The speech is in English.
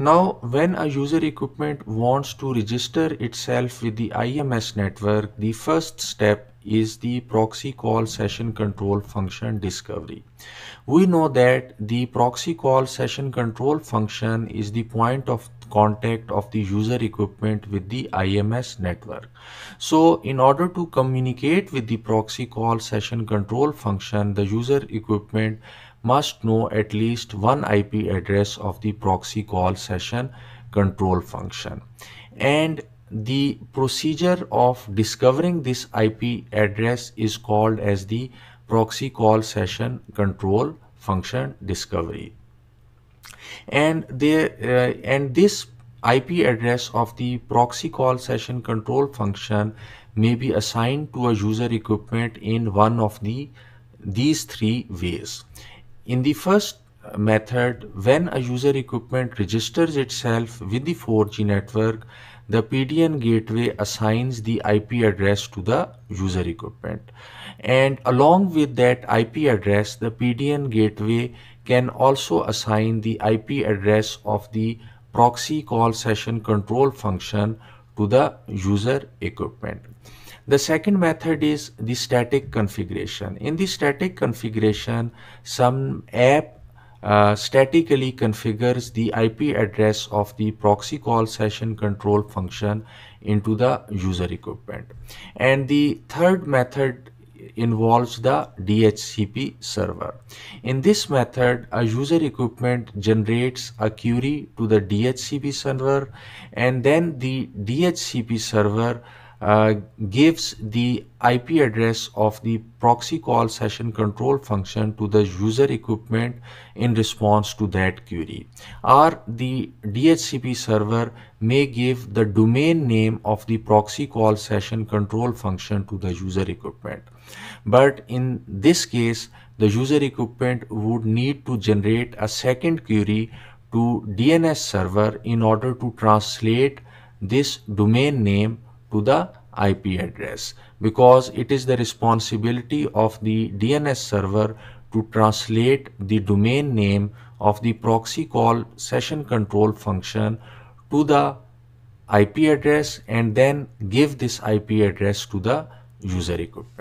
Now, when a user equipment wants to register itself with the IMS network, the first step is the proxy call session control function discovery. We know that the proxy call session control function is the point of contact of the user equipment with the IMS network. So in order to communicate with the proxy call session control function, the user equipment must know at least one IP address of the proxy call session control function. And the procedure of discovering this IP address is called as the proxy call session control function discovery. And, the uh, and this IP address of the proxy call session control function may be assigned to a user equipment in one of the these three ways in the first uh, method, when a user equipment registers itself with the 4G network, the PDN gateway assigns the IP address to the user equipment. And along with that IP address, the PDN gateway can also assign the IP address of the proxy call session control function to the user equipment. The second method is the static configuration. In the static configuration, some app uh, statically configures the IP address of the proxy call session control function into the user equipment. And the third method involves the DHCP server. In this method, a user equipment generates a query to the DHCP server and then the DHCP server uh, gives the IP address of the proxy call session control function to the user equipment in response to that query or the DHCP server may give the domain name of the proxy call session control function to the user equipment but in this case the user equipment would need to generate a second query to DNS server in order to translate this domain name to the IP address because it is the responsibility of the DNS server to translate the domain name of the proxy call session control function to the IP address and then give this IP address to the user equipment.